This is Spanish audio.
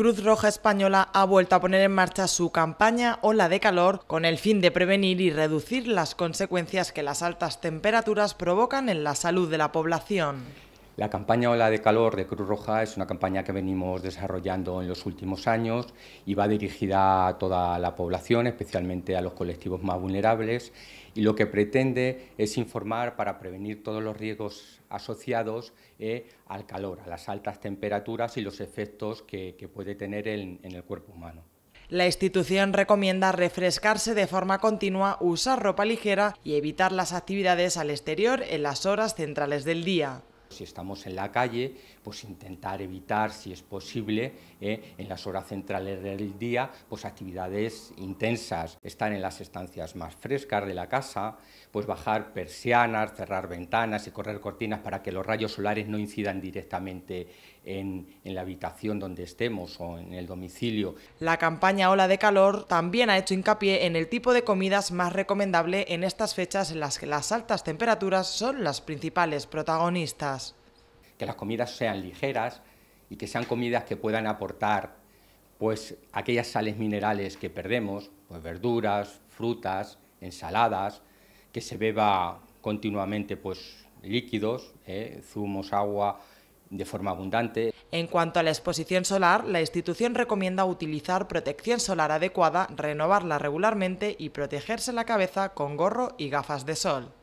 Cruz Roja Española ha vuelto a poner en marcha su campaña Ola de Calor con el fin de prevenir y reducir las consecuencias que las altas temperaturas provocan en la salud de la población. La campaña Ola de Calor de Cruz Roja es una campaña que venimos desarrollando en los últimos años y va dirigida a toda la población, especialmente a los colectivos más vulnerables, y lo que pretende es informar para prevenir todos los riesgos asociados eh, al calor, a las altas temperaturas y los efectos que, puede tener en el cuerpo humano. La institución recomienda refrescarse de forma continua, usar ropa ligera y evitar las actividades al exterior en las horas centrales del día. Si estamos en la calle, pues intentar evitar, si es posible, eh, en las horas centrales del día, pues actividades intensas, estar en las estancias más frescas de la casa, pues bajar persianas, cerrar ventanas y correr cortinas para que los rayos solares no incidan directamente en la habitación donde estemos o en el domicilio. La campaña Ola de Calor también ha hecho hincapié en el tipo de comidas más recomendable en estas fechas en las que las altas temperaturas son las principales protagonistas que las comidas sean ligeras y que sean comidas que puedan aportar pues aquellas sales minerales que perdemos, pues verduras, frutas, ensaladas, que se beba continuamente pues líquidos, ¿eh? zumos, agua, de forma abundante. En cuanto a la exposición solar, la institución recomienda utilizar protección solar adecuada, renovarla regularmente y protegerse la cabeza con gorro y gafas de sol.